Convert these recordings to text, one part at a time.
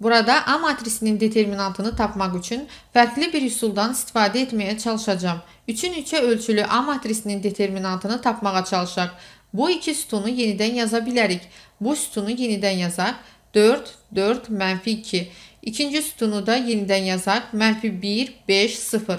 Burada A matrisinin determinantını tapmaq üçün fərqli bir üsuldan istifadə etməyə çalışacağam. 3-ün 3-ə ölçülü A matrisinin determinantını tapmağa çalışaq. Bu iki sütunu yenidən yaza bilərik. Bu sütunu yenidən yazaq. 4, 4, mənfi 2. İkinci sütunu da yenidən yazaq. Mənfi 1, 5, 0.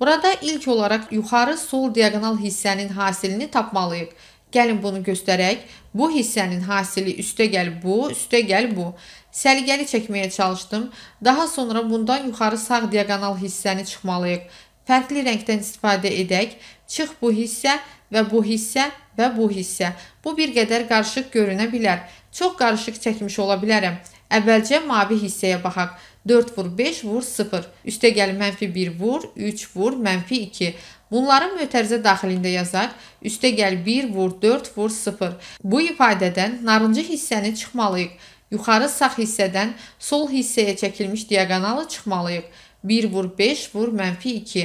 Burada ilk olaraq yuxarı sol diagonal hissənin hasilini tapmalıyıq. Gəlin bunu göstərək. Bu hissənin hasili üstə gəl bu, üstə gəl bu. Səliqəli çəkməyə çalışdım. Daha sonra bundan yuxarı sağ diagonal hissəni çıxmalıyıq. Fərqli rəngdən istifadə edək. Çıx bu hissə və bu hissə və bu hissə. Bu bir qədər qarışıq görünə bilər. Çox qarışıq çəkmiş ola bilərəm. Əvvəlcə mavi hissəyə baxaq. 4 vur 5 vur 0. Üstə gəl mənfi 1 vur, 3 vur, mənfi 2. Bunların mötərizə daxilində yazaq, üstəgəl 1 vur 4 vur 0. Bu ifadədən narıncı hissəni çıxmalıyıq. Yuxarı sağ hissədən sol hissəyə çəkilmiş diaqonalı çıxmalıyıq. 1 vur 5 vur mənfi 2,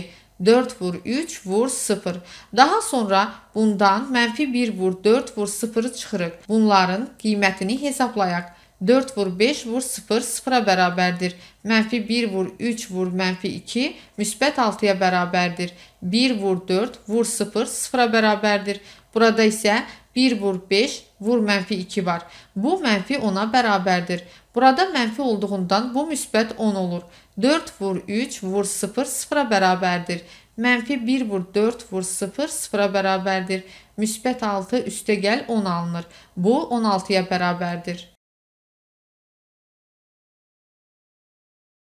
4 vur 3 vur 0. Daha sonra bundan mənfi 1 vur 4 vur 0-ı çıxırıq. Bunların qiymətini hesablayaq. 4 vur 5 vur 0 0-a bərabərdir. Mənfi 1 vur 3 vur mənfi 2 müsbət 6-ya bərabərdir. 1 vur 4 vur 0 0-a bərabərdir. Burada isə 1 vur 5 vur mənfi 2 var. Bu mənfi 10-a bərabərdir. Burada mənfi olduğundan bu müsbət 10 olur. 4 vur 3 vur 0 0-a bərabərdir. Mənfi 1 vur 4 vur 0 0-a bərabərdir. Müsbət 6 üstə gəl 10 alınır. Bu 16-ya bərabərdir.